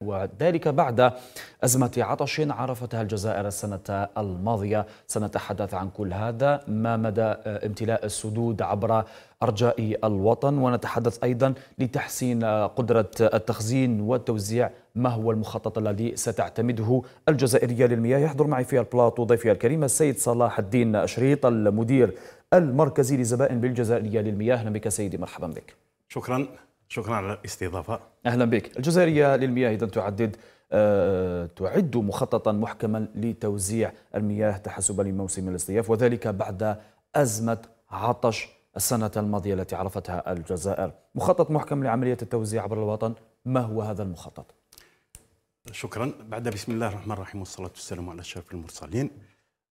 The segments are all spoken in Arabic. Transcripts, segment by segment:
وذلك بعد أزمة عطش عرفتها الجزائر السنة الماضية سنتحدث عن كل هذا ما مدى آه، امتلاء السدود عبر أرجاء الوطن ونتحدث أيضا لتحسين آه، قدرة التخزين والتوزيع ما هو المخطط الذي ستعتمده الجزائرية للمياه يحضر معي في البلاطو ضيفي الكريم السيد صلاح الدين شريط المدير المركزي لزبائن بالجزائرية للمياه أهلا بك سيدي مرحبا بك شكرا شكرا على الاستضافه اهلا بك الجزائريه للمياه اذا تعدد أه تعد مخططا محكما لتوزيع المياه تحسبا لموسم الاصطياف وذلك بعد ازمه عطش السنه الماضيه التي عرفتها الجزائر مخطط محكم لعمليه التوزيع عبر الوطن ما هو هذا المخطط شكرا بعد بسم الله الرحمن الرحيم والصلاه والسلام على اشرف المرسلين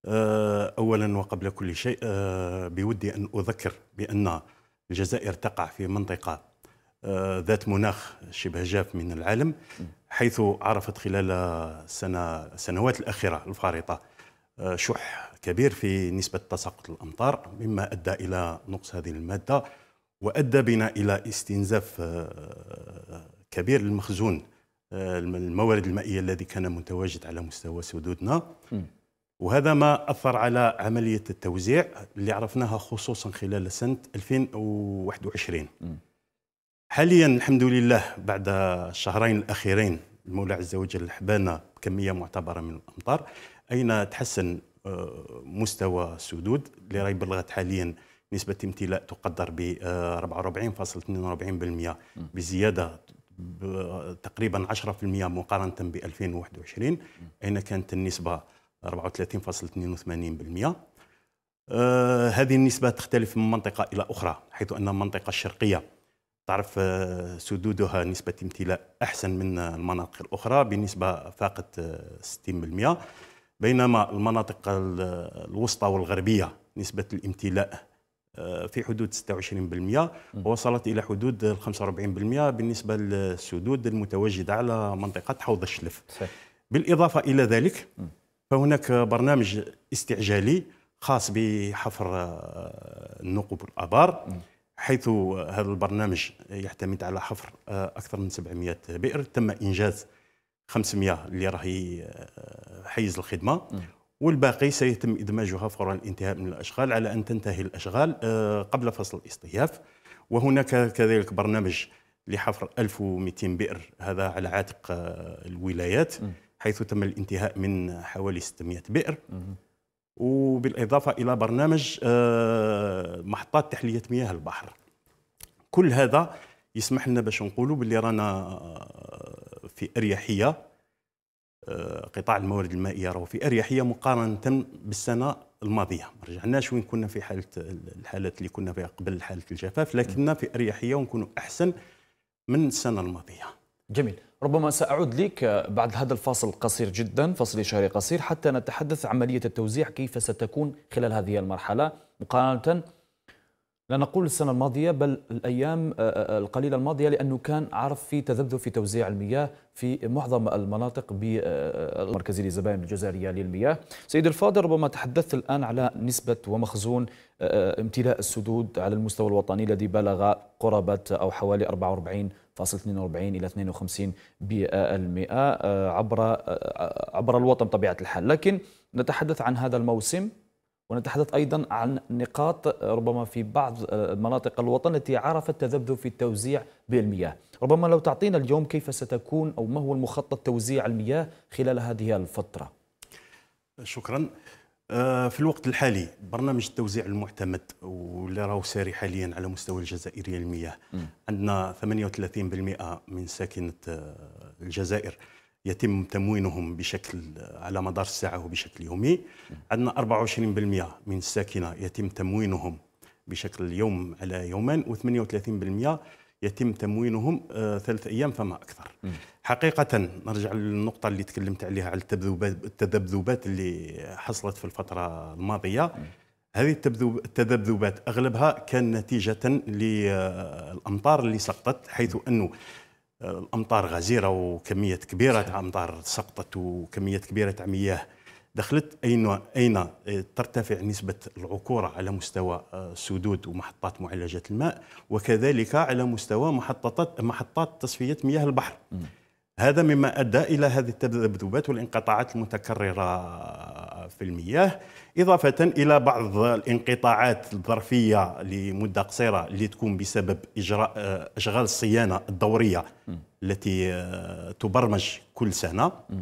آه، اولا وقبل كل شيء آه، بودي ان اذكر بان الجزائر تقع في منطقه آه، ذات مناخ شبه جاف من العالم حيث عرفت خلال السنة السنوات الأخيرة الفارطة آه، شح كبير في نسبة تساقط الأمطار مما أدى إلى نقص هذه المادة وأدى بنا إلى استنزاف آه، كبير للمخزون الموارد المائية الذي كان متواجد على مستوى سدودنا وهذا ما أثر على عملية التوزيع اللي عرفناها خصوصا خلال سنة 2021 حاليا الحمد لله بعد الشهرين الاخيرين المولى عز وجل حبانا بكميه معتبره من الامطار اين تحسن آه، مستوى السدود اللي راهي بلغت حاليا نسبة امتلاء تقدر ب 44.42% آه، بزيادة تقريبا 10% مقارنة ب 2021 أين كانت النسبة 34.82% آه هذه النسبة تختلف من منطقة إلى أخرى حيث أن المنطقة الشرقية تعرف آه، سدودها نسبة امتلاء أحسن من المناطق الأخرى بنسبة فاقت 60% آه، بينما المناطق الوسطى والغربية نسبة الامتلاء آه، في حدود 26% ووصلت إلى حدود 45% بالنسبة للسدود المتواجدة على منطقة حوض الشلف صحيح. بالإضافة إلى ذلك فهناك برنامج استعجالي خاص بحفر النقوب الآبار حيث هذا البرنامج يعتمد على حفر آه، اكثر من 700 بئر تم انجاز 500 اللي راهي آه، حيز الخدمه والباقي سيتم ادماجها فور الانتهاء من الاشغال على ان تنتهي الاشغال آه، قبل فصل الاصطياف وهناك كذلك برنامج لحفر 1200 بئر هذا على عاتق الولايات حيث تم الانتهاء من حوالي 600 بئر وبالاضافه الى برنامج آه، محطات تحليه مياه البحر كل هذا يسمح لنا باش نقولوا باللي رانا آه، في اريحيه آه، قطاع الموارد المائيه راهو في اريحيه مقارنه بالسنه الماضيه ما رجعناش وين كنا في حاله الحالات اللي كنا فيها قبل حاله الجفاف لكننا في اريحيه ونكونوا احسن من السنه الماضيه جميل ربما سأعود لك بعد هذا الفاصل القصير جدا فصل إشاري قصير حتى نتحدث عملية التوزيع كيف ستكون خلال هذه المرحلة مقارنة لا نقول السنة الماضية بل الأيام آه، آه، القليلة الماضية لأنه كان عرف في تذبذب في توزيع المياه في معظم المناطق بالمركزي آه، للزبائن الجزائرية للمياه سيد الفاضل ربما تحدثت الآن على نسبة ومخزون امتلاء السدود على المستوى الوطني الذي بلغ قرابة أو حوالي 44 42 الى 52% بالمئة آه، عبر آه، آه، عبر الوطن بطبيعه الحال، لكن نتحدث عن هذا الموسم ونتحدث ايضا عن نقاط ربما في بعض مناطق الوطن التي عرفت تذبذب في التوزيع بالمياه، ربما لو تعطينا اليوم كيف ستكون او ما هو المخطط توزيع المياه خلال هذه الفتره. شكرا. آه، في الوقت الحالي برنامج التوزيع المعتمد واللي راهو ساري حاليا على مستوى الجزائريه المياه عندنا 38% من ساكنه آه، الجزائر يتم تموينهم بشكل آه، على مدار الساعه وبشكل يومي عندنا 24% من الساكنه يتم تموينهم بشكل يوم على يومين و38% يتم تموينهم آه، ثلاث أيام فما أكثر حقيقة نرجع للنقطة اللي تكلمت عليها على التذبذبات, التذبذبات اللي حصلت في الفترة الماضية هذه التذبذبات أغلبها كان نتيجة للأمطار اللي سقطت حيث أنه آه، الأمطار غزيرة وكمية كبيرة أمطار سقطت وكمية كبيرة مياه دخلت أين أين آه، ترتفع نسبة العكورة على مستوى السدود آه، ومحطات معالجة الماء وكذلك على مستوى محطات محطات تصفية مياه البحر هذا مما أدى إلى هذه التذبذبات والانقطاعات المتكررة آه، في المياه إضافة إلى بعض الانقطاعات الظرفية لمدة قصيرة اللي تكون بسبب إجراء أشغال الصيانة الدورية التي تبرمج كل سنة م.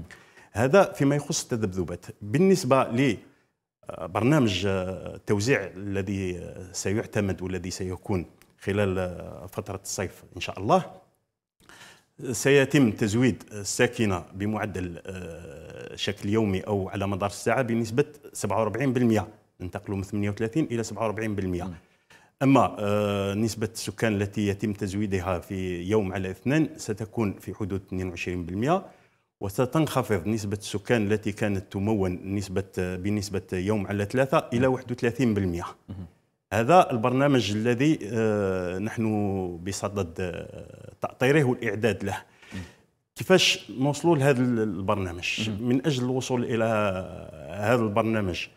هذا فيما يخص التذبذبات بالنسبه لبرنامج آه، آه، التوزيع الذي سيعتمد والذي سيكون خلال آه، فتره الصيف ان شاء الله سيتم تزويد الساكنه بمعدل شكل يومي او على مدار الساعه بنسبه 47% ننتقلوا من 38 الى 47% نعم. اما نسبه السكان التي يتم تزويدها في يوم على اثنين ستكون في حدود 22% وستنخفض نسبة السكان التي كانت تمون نسبة بنسبة يوم على ثلاثة إلى 31% هذا البرنامج الذي آه، نحن بصدد آه، تأطيره والإعداد له كيفاش نوصلوا لهذا البرنامج من أجل الوصول إلى هذا البرنامج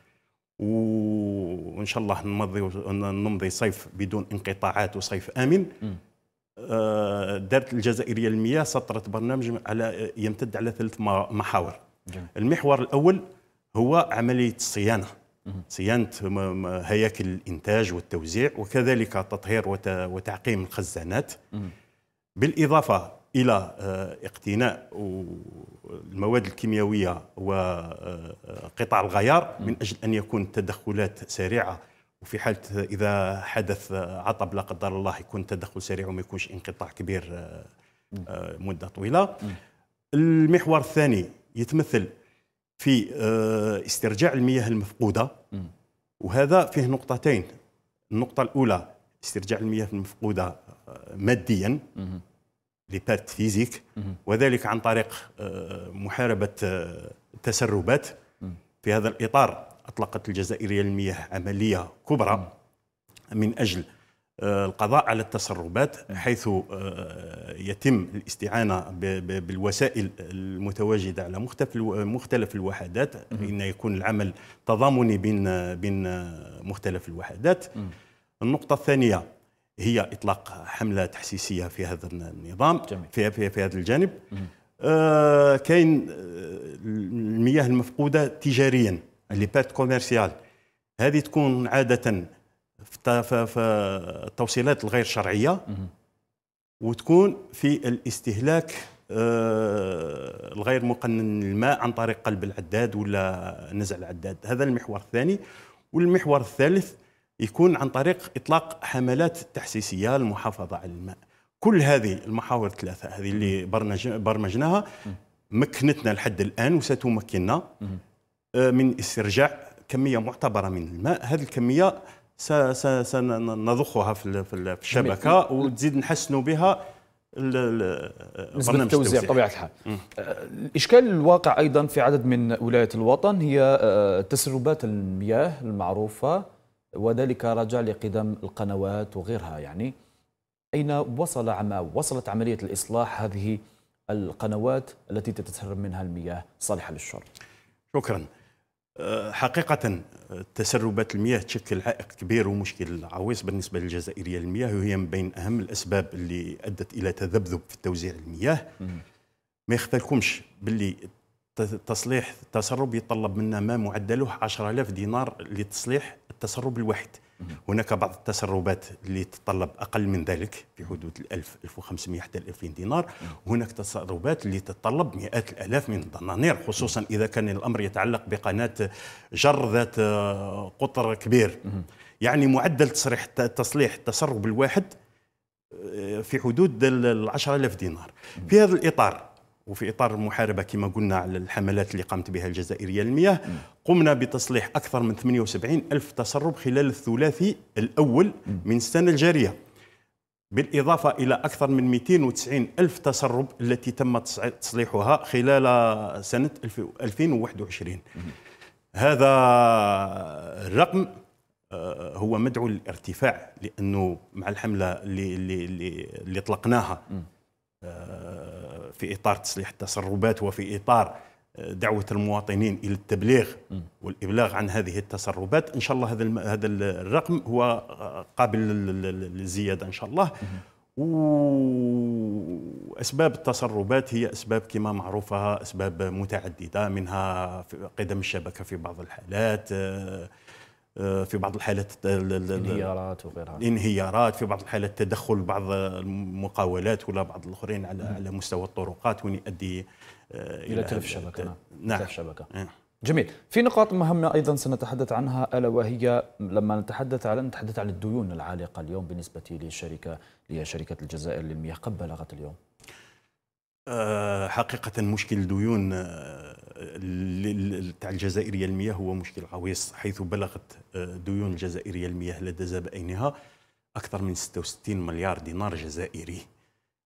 وإن شاء الله نمضي نمضي صيف بدون انقطاعات وصيف آمن دارت الجزائريه للمياه سطرت برنامج على يمتد على ثلاث محاور جميل. المحور الاول هو عمليه الصيانه صيانه هياكل الانتاج والتوزيع وكذلك تطهير وتعقيم الخزانات بالاضافه الى آه، اقتناء المواد الكيميائيه وقطع آه، الغيار من اجل ان يكون التدخلات سريعه وفي حاله اذا حدث عطب لا قدر الله يكون تدخل سريع وما يكونش انقطاع كبير آه، آه، مده طويله المحور الثاني يتمثل في آه، استرجاع المياه المفقوده وهذا فيه نقطتين النقطه الاولى استرجاع المياه المفقوده ماديا لي فيزيك وذلك عن طريق محاربه التسربات في هذا الاطار أطلقت الجزائرية للمياه عملية كبرى من أجل آه، القضاء على التسربات حيث آه، يتم الاستعانة بالوسائل المتواجدة على مختلف الوحدات إن يكون العمل تضامني بين بين مختلف الوحدات النقطة الثانية هي إطلاق حملة تحسيسية في هذا النظام في, في, في هذا الجانب آه كاين آه، المياه المفقودة تجاريا لي بات كوميرسيال هذه تكون عاده في التوصيلات الغير شرعيه وتكون في الاستهلاك آه، الغير مقنن للماء عن طريق قلب العداد ولا نزع العداد هذا المحور الثاني والمحور الثالث يكون عن طريق اطلاق حملات تحسيسيه للمحافظه على الماء كل هذه المحاور الثلاثه هذه اللي برمجناها مكنتنا لحد الان وستمكننا آه، من استرجاع كميه معتبره من الماء هذه الكميه سنضخها في الشبكه وتزيد نحسنوا بها نسبة التوزيع بطبيعة الحال الإشكال الواقع أيضا في عدد من ولايات الوطن هي آه، تسربات المياه المعروفة وذلك رجع لقدم القنوات وغيرها يعني أين وصل عما وصلت عملية الإصلاح هذه القنوات التي تتسرب منها المياه صالحة للشرب شكرا حقيقة تسربات المياه تشكل عائق كبير ومشكل عويص بالنسبة للجزائرية المياه وهي من بين أهم الأسباب اللي أدت إلى تذبذب في توزيع المياه ما يختلكمش باللي تصليح التسرب يتطلب منا ما معدله 10000 دينار لتصليح التسرب الواحد هناك بعض التسربات اللي تتطلب اقل من ذلك في حدود ال 1000 1500 حتى 2000 دينار هناك تسربات اللي تتطلب مئات الالاف من الدنانير خصوصا اذا كان الامر يتعلق بقناه جر ذات آه، قطر كبير يعني معدل تصريح تصليح التسرب الواحد آه، في حدود ال 10000 دينار في هذا الاطار وفي اطار المحاربه كما قلنا على الحملات اللي قامت بها الجزائريه للمياه قمنا بتصليح اكثر من 78 الف تسرب خلال الثلاثي الاول من السنه الجاريه بالإضافة إلى أكثر من 290 ألف تسرب التي تم تصليحها خلال سنة 2021 هذا الرقم آه، هو مدعو للارتفاع لأنه مع الحملة اللي, اللي, اللي, اللي طلقناها في اطار تصليح التسربات وفي اطار آه، دعوه المواطنين الى التبليغ والابلاغ عن هذه التسربات ان شاء الله هذا هذا الرقم هو آه، قابل للزياده ان شاء الله واسباب التسربات هي اسباب كما معروفه اسباب متعدده منها قدم الشبكه في بعض الحالات آه، آه، في بعض الحالات الانهيارات وغيرها انهيارات في بعض الحالات تدخل بعض المقاولات ولا بعض الاخرين على على مستوى الطرقات وين يؤدي آه، الى تلف الشبكه نعم تلف الشبكه إيه. جميل في نقاط مهمة أيضا سنتحدث عنها ألا وهي لما نتحدث على نتحدث عن الديون العالقة اليوم بالنسبة للشركة لشركة الجزائر للمياه قد بلغت اليوم؟ آه، حقيقة مشكل الديون تاع الجزائريه المياه هو مشكل عويص حيث بلغت آه، ديون الجزائريه المياه لدى زبائنها اكثر من 66 مليار دينار جزائري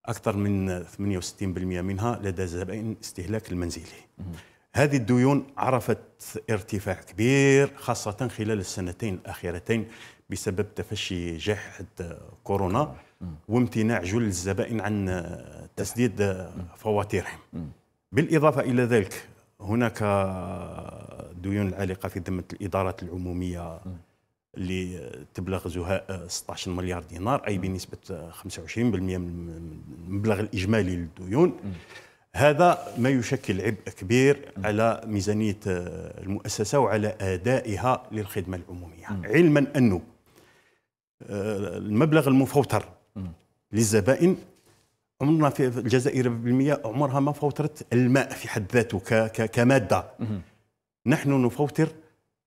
اكثر من 68% منها لدى زبائن استهلاك المنزلي هذه الديون عرفت ارتفاع كبير خاصة خلال السنتين الأخيرتين بسبب تفشي جائحة آه، كورونا وامتناع جل الزبائن عن آه، تسديد فواتيرهم بالإضافة إلى ذلك هناك ديون العالقه في ذمه الادارات العموميه اللي تبلغ زهاء 16 مليار دينار اي بنسبه 25% من المبلغ الاجمالي للديون هذا ما يشكل عبء كبير على ميزانيه المؤسسه وعلى ادائها للخدمه العموميه علما انه آه، المبلغ المفوتر للزبائن عمرنا في الجزائر بالمئة عمرها ما فوترت الماء في حد ذاته كماده نحن نفوتر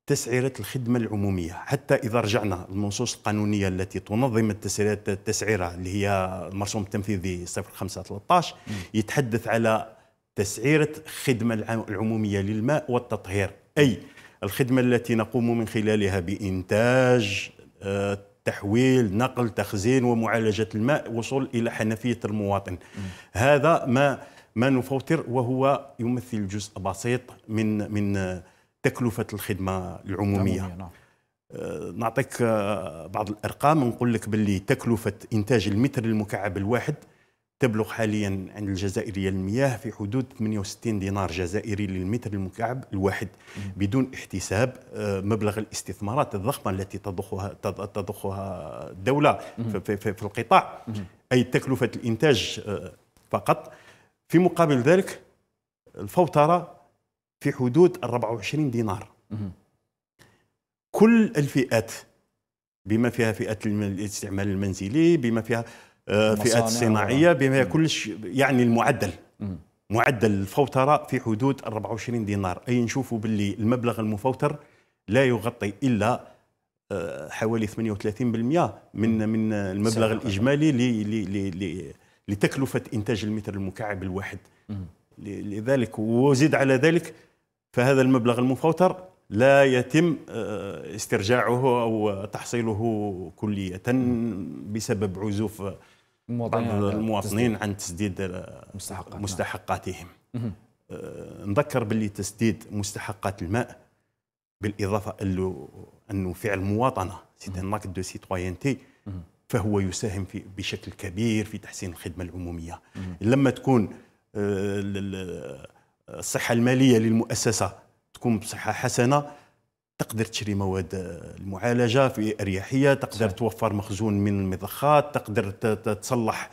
تسعيرة الخدمة العمومية حتى إذا رجعنا للنصوص القانونية التي تنظم التسعيرات التسعيرة اللي هي المرسوم التنفيذي 0513 يتحدث على تسعيرة الخدمة العمومية للماء والتطهير أي الخدمة التي نقوم من خلالها بإنتاج آه، تحويل نقل تخزين ومعالجة الماء وصول إلى حنفية المواطن هذا ما ما نفوتر وهو يمثل جزء بسيط من من تكلفة الخدمة العمومية نعم. آه، نعطيك آه، بعض الارقام نقول لك باللي تكلفه انتاج المتر المكعب الواحد تبلغ حاليا عند الجزائريه المياه في حدود 68 دينار جزائري للمتر المكعب الواحد بدون احتساب آه، مبلغ الاستثمارات الضخمه التي تضخها تضخها الدوله في, في, في القطاع اي تكلفه الانتاج آه، فقط في مقابل ذلك الفوتره في حدود 24 دينار كل الفئات بما فيها فئه الاستعمال المنزلي بما فيها آه، فئات صناعيه بما يكونش يعني المعدل معدل الفوتره في حدود 24 دينار اي نشوفوا باللي المبلغ المفوتر لا يغطي الا آه، حوالي 38% من من المبلغ الاجمالي لتكلفه انتاج المتر المكعب الواحد لذلك وزيد على ذلك فهذا المبلغ المفوتر لا يتم آه، استرجاعه او تحصيله كليه بسبب عزوف المواطنين عن تسديد آه، مستحقاتهم آه، نذكر باللي تسديد مستحقات الماء بالاضافه انه انه فعل مواطنه سي ان دو سيتويانتي فهو يساهم في بشكل كبير في تحسين الخدمه العموميه لما تكون آه، الصحه الماليه للمؤسسه تكون بصحه حسنه تقدر تشري مواد آه، المعالجه في اريحيه تقدر صحيح. توفر مخزون من المضخات تقدر تصلح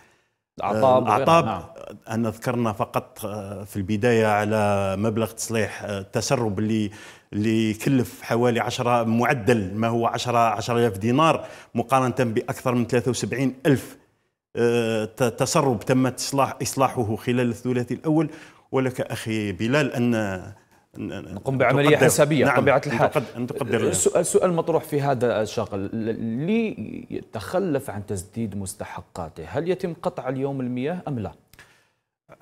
اعطاب آه، العطاب نعم. انا ذكرنا فقط آه، في البدايه على مبلغ تصليح التسرب اللي اللي يكلف حوالي 10 معدل ما هو 10 10000 دينار مقارنه باكثر من 73 الف تسرب تم اصلاح اصلاحه خلال الثلاثي الاول ولك اخي بلال ان نقوم بعمليه تقدر. حسابيه نعم. طبيعه الحال نقدر السؤال المطروح في هذا الشغل يتخلف عن تسديد مستحقاته هل يتم قطع اليوم المياه ام لا؟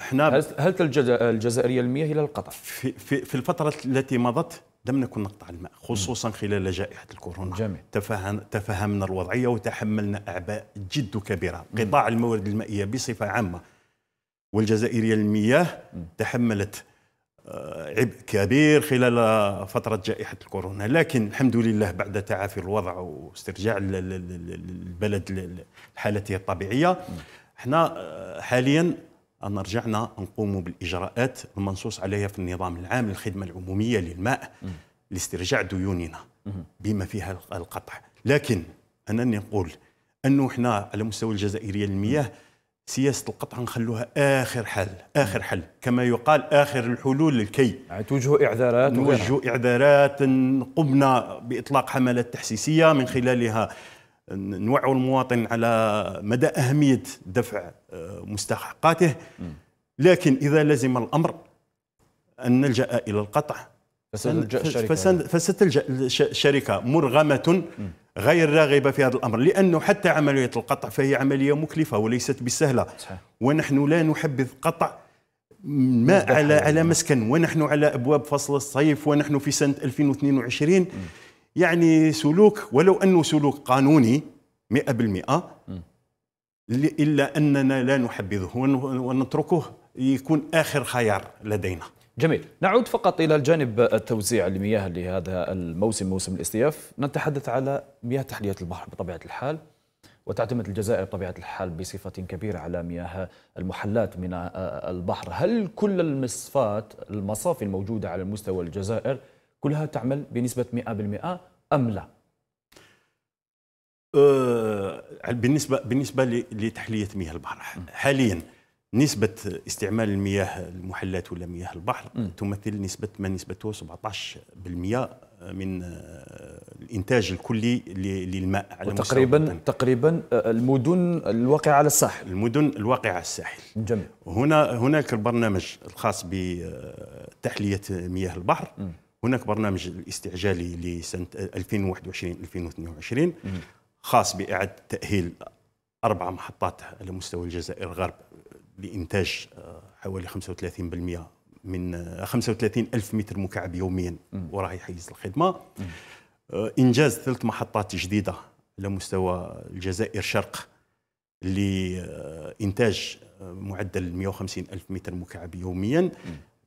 احنا هل, هل تلجا الجزائريه المياه الى القطع؟ في, في, في الفتره التي مضت لم نكن نقطع الماء خصوصا خلال جائحه الكورونا جميل. تفهم تفهمنا الوضعيه وتحملنا اعباء جد كبيره قطاع الموارد المائيه بصفه عامه والجزائريه المياه تحملت عبء كبير خلال فترة جائحة الكورونا لكن الحمد لله بعد تعافي الوضع واسترجاع البلد لحالته الطبيعية احنا آه، حاليا أن رجعنا نقوم بالإجراءات المنصوص عليها في النظام العام للخدمة العمومية للماء لاسترجاع ديوننا بما فيها القطع لكن أنني نقول أنه احنا على مستوى الجزائرية للمياه سياسه القطع نخلوها اخر حل اخر حل كما يقال اخر الحلول للكي توجه توجهوا اعذارات نوجهوا اعذارات قمنا باطلاق حملات تحسيسيه من خلالها نوعوا المواطن على مدى اهميه دفع آه، مستحقاته لكن اذا لزم الامر ان نلجا الى القطع فستلجا الشركه فستلجا الشركه مرغمه غير راغبه في هذا الامر لانه حتى عمليه القطع فهي عمليه مكلفه وليست بالسهله ونحن لا نحبذ قطع ما على على يعني. مسكن ونحن على ابواب فصل الصيف ونحن في سنه 2022 يعني سلوك ولو انه سلوك قانوني 100% الا اننا لا نحبذه ونتركه يكون اخر خيار لدينا جميل نعود فقط إلى الجانب التوزيع المياه لهذا الموسم موسم الاستياف نتحدث على مياه تحلية البحر بطبيعة الحال وتعتمد الجزائر بطبيعة الحال بصفة كبيرة على مياه المحلات من البحر هل كل المصفات المصافي الموجودة على مستوى الجزائر كلها تعمل بنسبة 100% أم لا؟ أه، بالنسبة بالنسبة لتحلية مياه البحر حاليا نسبة استعمال المياه المحلات ولا مياه البحر م. تمثل نسبة ما نسبته 17% من آه، الإنتاج الكلي للماء على وتقريبا تقريبا آه، المدن الواقعة على الساحل المدن الواقعة على الساحل جميل هنا هناك البرنامج الخاص بتحلية مياه البحر م. هناك برنامج الاستعجالي لسنة 2021-2022 آه، خاص بإعادة تأهيل أربع محطات على مستوى الجزائر الغرب لإنتاج آه، حوالي 35% من 35 آه، ألف متر مكعب يوميا وراه يحيز الخدمة آه، إنجاز ثلاث محطات جديدة على مستوى الجزائر شرق لإنتاج معدل 150 ألف متر مكعب يوميا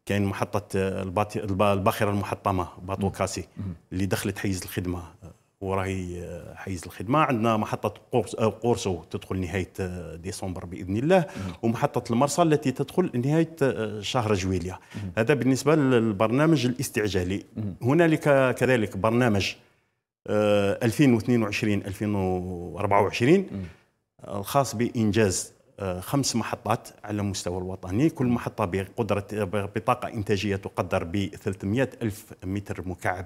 كاين محطة الباخرة المحطمة باطو كاسي اللي دخلت حيز الخدمة وراهي آه، حيز الخدمه عندنا محطه قرص آه، قرصو تدخل نهايه آه، ديسمبر باذن الله ومحطه المرسى التي تدخل نهايه شهر جويليا هذا بالنسبه للبرنامج الاستعجالي هنالك كذلك برنامج 2022 2024 الخاص بانجاز خمس محطات على المستوى الوطني كل محطة بقدرة بطاقة إنتاجية تقدر ب 300 ألف متر مكعب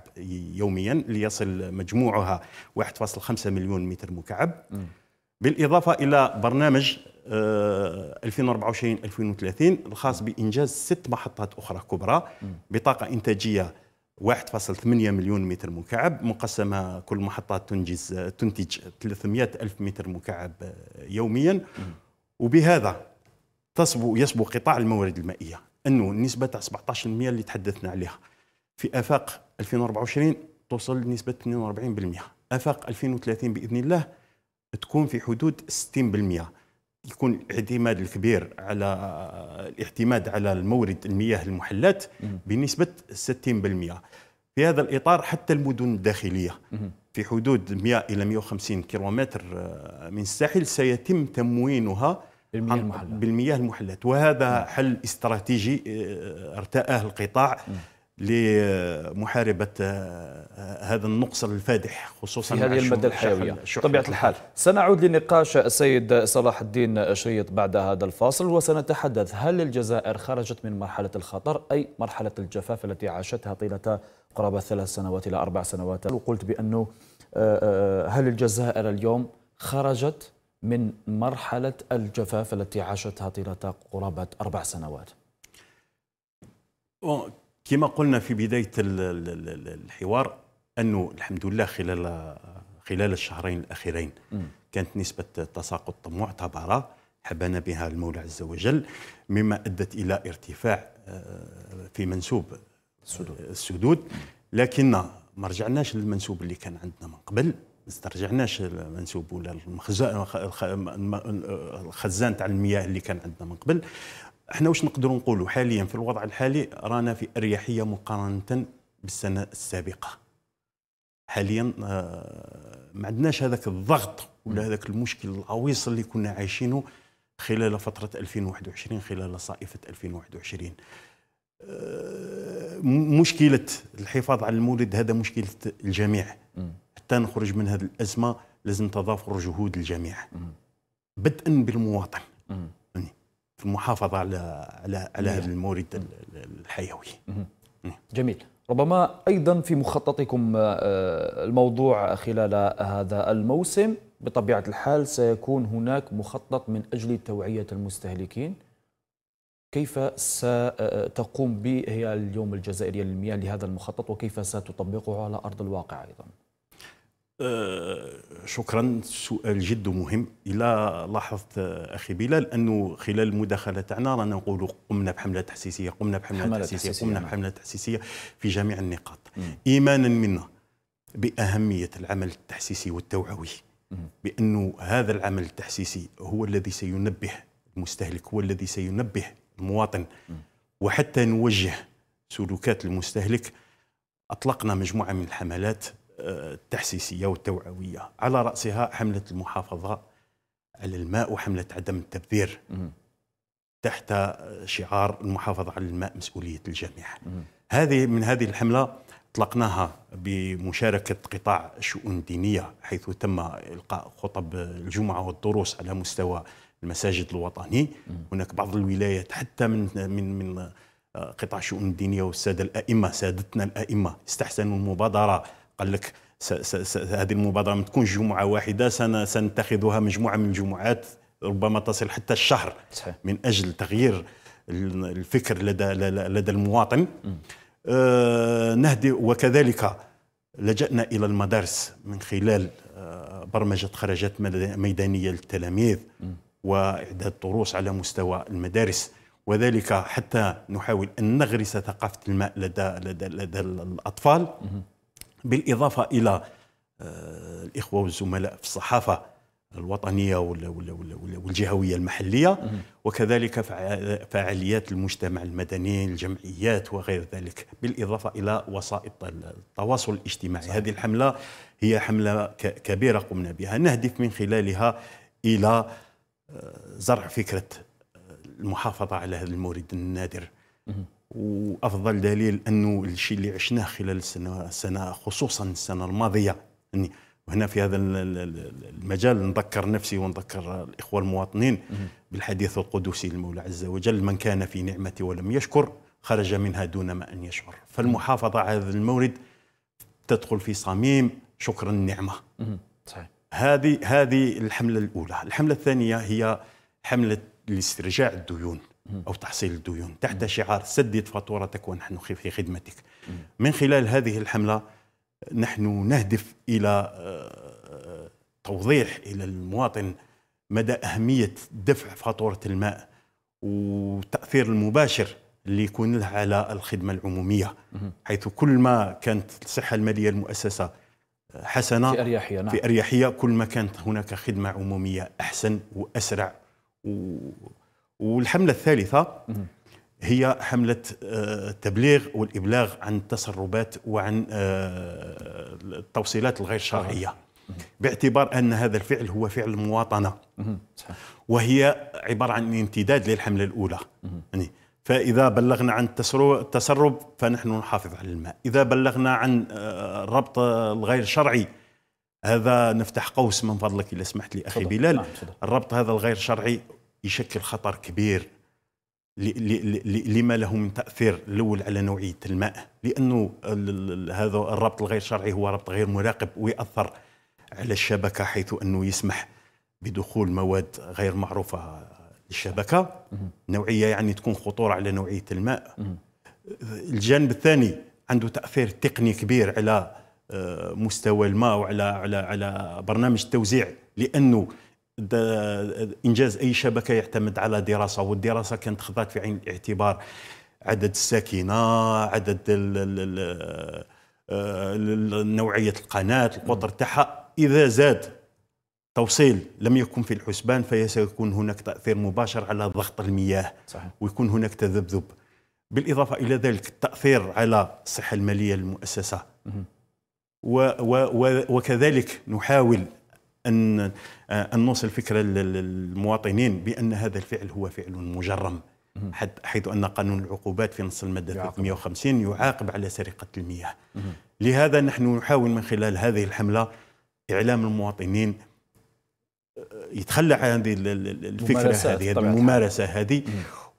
يوميا ليصل مجموعها 1.5 مليون متر مكعب بالإضافة إلى برنامج 2024 آه، 2030 الخاص بإنجاز ست محطات أخرى كبرى بطاقة إنتاجية 1.8 مليون متر مكعب مقسمة كل محطة تنجز تنتج 300 ألف متر مكعب آه، يوميا م. وبهذا تصبو يصبو قطاع الموارد المائيه انه النسبه تاع 17% اللي تحدثنا عليها في افاق 2024 توصل لنسبه 42% افاق 2030 باذن الله تكون في حدود 60% يكون الاعتماد الكبير على الاعتماد على المورد المياه المحلات بنسبه 60% في هذا الاطار حتى المدن الداخليه في حدود 100 إلى 150 كيلومتر آه، من الساحل سيتم تموينها بالمياه المحلات بالمياه المحلات وهذا م. نعم. حل استراتيجي آه، ارتآه القطاع م. نعم. لمحاربة آه، هذا النقص الفادح خصوصا في هذه المادة الحيوية طبيعة الحال سنعود لنقاش السيد صلاح الدين شريط بعد هذا الفاصل وسنتحدث هل الجزائر خرجت من مرحلة الخطر أي مرحلة الجفاف التي عاشتها طيلة قرابة ثلاث سنوات إلى أربع سنوات وقلت بأنه آه، آه، هل الجزائر اليوم خرجت من مرحلة الجفاف التي عاشتها طيلة قرابة أربع سنوات كما قلنا في بداية الحوار أنه الحمد لله خلال خلال الشهرين الأخيرين كانت نسبة تساقط معتبرة حبنا بها المولى عز وجل مما أدت إلى ارتفاع آه، في منسوب السدود آه، السدود لكن ما رجعناش للمنسوب اللي كان عندنا من قبل ما استرجعناش المنسوب ولا المخزن الخزان تاع المياه اللي كان عندنا من قبل احنا واش نقدروا نقولوا حاليا في الوضع الحالي رانا في اريحيه مقارنه بالسنه السابقه حاليا آه، ما عندناش هذاك الضغط ولا هذاك المشكل العويص اللي كنا عايشينه خلال فتره 2021 خلال صائفه 2021 آه، مشكله الحفاظ على المولد هذا مشكله الجميع حتى نخرج من هذه الازمه لازم تضافر جهود الجميع بدءا بالمواطن يعني في المحافظه على على على هذا المورد الحيوي جميل ربما ايضا في مخططكم آه، الموضوع خلال هذا الموسم بطبيعه الحال سيكون هناك مخطط من اجل توعيه المستهلكين كيف ستقوم آه، به اليوم الجزائرية للمياه لهذا المخطط وكيف ستطبقه على أرض الواقع أيضا آه، شكرا سؤال جد مهم الا لاحظت اخي بلال انه خلال المداخله تاعنا رانا نقول قمنا بحمله تحسيسيه قمنا بحمله تحسيسيه, تحسيسية قمنا بحمله تحسيسيه في جميع النقاط مم. ايمانا منا باهميه العمل التحسيسي والتوعوي بانه هذا العمل التحسيسي هو الذي سينبه المستهلك هو الذي سينبه المواطن وحتى نوجه سلوكات المستهلك اطلقنا مجموعه من الحملات آه، التحسيسيه والتوعويه على راسها حمله المحافظه على الماء وحمله عدم التبذير تحت آه، شعار المحافظه على الماء مسؤوليه الجميع هذه من هذه الحمله اطلقناها بمشاركه قطاع الشؤون الدينيه حيث تم القاء خطب الجمعه والدروس على مستوى المساجد الوطني هناك بعض الولايات حتى من من من آه، قطاع الشؤون الدينيه والساده الائمه سادتنا الائمه استحسنوا المبادره قال لك هذه المبادره ما تكونش جمعه واحده سنتخذها مجموعه من الجمعات ربما تصل حتى الشهر صحيح. من اجل تغيير الفكر لدى لدى المواطن آه نهدي وكذلك لجأنا إلى المدارس من خلال آه، برمجة خرجات ميدانية للتلاميذ واعداد طروس على مستوى المدارس وذلك حتى نحاول ان نغرس ثقافه الماء لدى لدى, لدى الاطفال بالاضافه الى آه، الاخوه والزملاء في الصحافه الوطنيه والجهويه المحليه وكذلك فعاليات المجتمع المدني الجمعيات وغير ذلك بالاضافه الى وسائط التواصل الاجتماعي صحيح. هذه الحمله هي حمله كبيره قمنا بها نهدف من خلالها الى زرع فكره آه، المحافظه على هذا المورد النادر وافضل دليل انه الشيء اللي عشناه خلال السنه, السنة خصوصا السنه الماضيه يعني وهنا في هذا المجال نذكر نفسي ونذكر الاخوه المواطنين بالحديث القدسي للمولى عز وجل من كان في نعمه ولم يشكر خرج منها دون ما ان يشعر فالمحافظه على هذا المورد تدخل في صميم شكر النعمه صحيح هذه هذه الحمله الاولى الحمله الثانيه هي حمله لاسترجاع الديون او تحصيل الديون تحت شعار سدد فاتورتك ونحن في خدمتك من خلال هذه الحمله نحن نهدف الى آه، توضيح الى المواطن مدى اهميه دفع فاتوره الماء والتاثير المباشر اللي يكون لها على الخدمه العموميه حيث كل ما كانت الصحه الماليه المؤسسه حسنه في اريحيه نعم. في اريحيه كل ما كانت هناك خدمه عموميه احسن واسرع و... والحمله الثالثه هي حمله آه، التبليغ والابلاغ عن التسربات وعن آه، التوصيلات الغير شرعيه باعتبار ان هذا الفعل هو فعل مواطنه وهي عباره عن امتداد للحمله الاولى يعني فإذا بلغنا عن التسرب فنحن نحافظ على الماء إذا بلغنا عن الربط آه، الغير شرعي هذا نفتح قوس من فضلك إذا سمحت لي أخي صدق. بلال نعم الربط هذا الغير شرعي يشكل خطر كبير لما له من تأثير الأول على نوعية الماء لأنه هذا الربط الغير شرعي هو ربط غير مراقب ويأثر على الشبكة حيث أنه يسمح بدخول مواد غير معروفة الشبكه نوعيه يعني تكون خطوره على نوعيه الماء الجانب الثاني عنده تاثير تقني كبير على آه، مستوى الماء وعلى على على برنامج التوزيع لانه انجاز اي شبكه يعتمد على دراسه والدراسه كانت خذات في عين الاعتبار عدد الساكنه عدد آه، نوعيه القناه القطر تاعها اذا زاد توصيل لم يكن في الحسبان فسيكون هناك تاثير مباشر على ضغط المياه صحيح. ويكون هناك تذبذب بالاضافه الى ذلك التاثير على الصحه الماليه للمؤسسه و و و وكذلك نحاول ان ان نوصل فكره للمواطنين بان هذا الفعل هو فعل مجرم حيث ان قانون العقوبات في نص الماده 350 يعاقب على سرقه المياه لهذا نحن نحاول من خلال هذه الحمله اعلام المواطنين يتخلى عن هذه الفكره هذه الممارسه هذه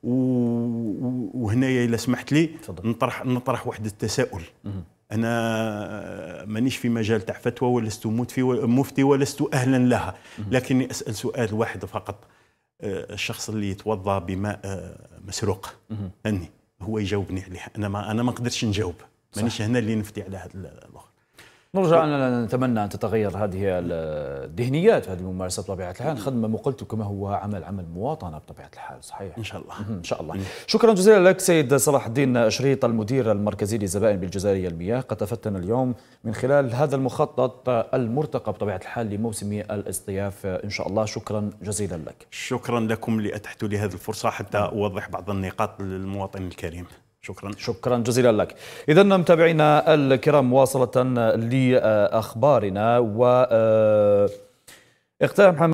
وهنايا الا سمحت لي فضل. نطرح نطرح واحد التساؤل مم. انا مانيش في مجال تاع فتوى ولست مفتي مفتي ولست اهلا لها لكني اسال سؤال واحد فقط آه، الشخص اللي يتوضا بماء آه، مسروق هني هو يجاوبني عليها انا ما انا ما نقدرش نجاوب مانيش هنا اللي نفتي على هذا الاخر نرجع أن نتمنى أن تتغير هذه الذهنيات هذه الممارسة بطبيعة الحال خدمة مقلت كما هو عمل عمل مواطنة بطبيعة الحال صحيح إن شاء الله إن شاء الله شكرا جزيلا لك سيد صلاح الدين شريط المدير المركزي للزبائن بالجزائرية المياه قد تفتنا اليوم من خلال هذا المخطط المرتقب بطبيعة الحال لموسم الاصطياف إن شاء الله شكرا جزيلا لك شكرا لكم لأتحتوا لي هذه الفرصة حتى أوضح بعض النقاط للمواطن الكريم شكرا شكرا جزيلا لك إذا متابعينا الكرام مواصله لأخبارنا و آه، محمد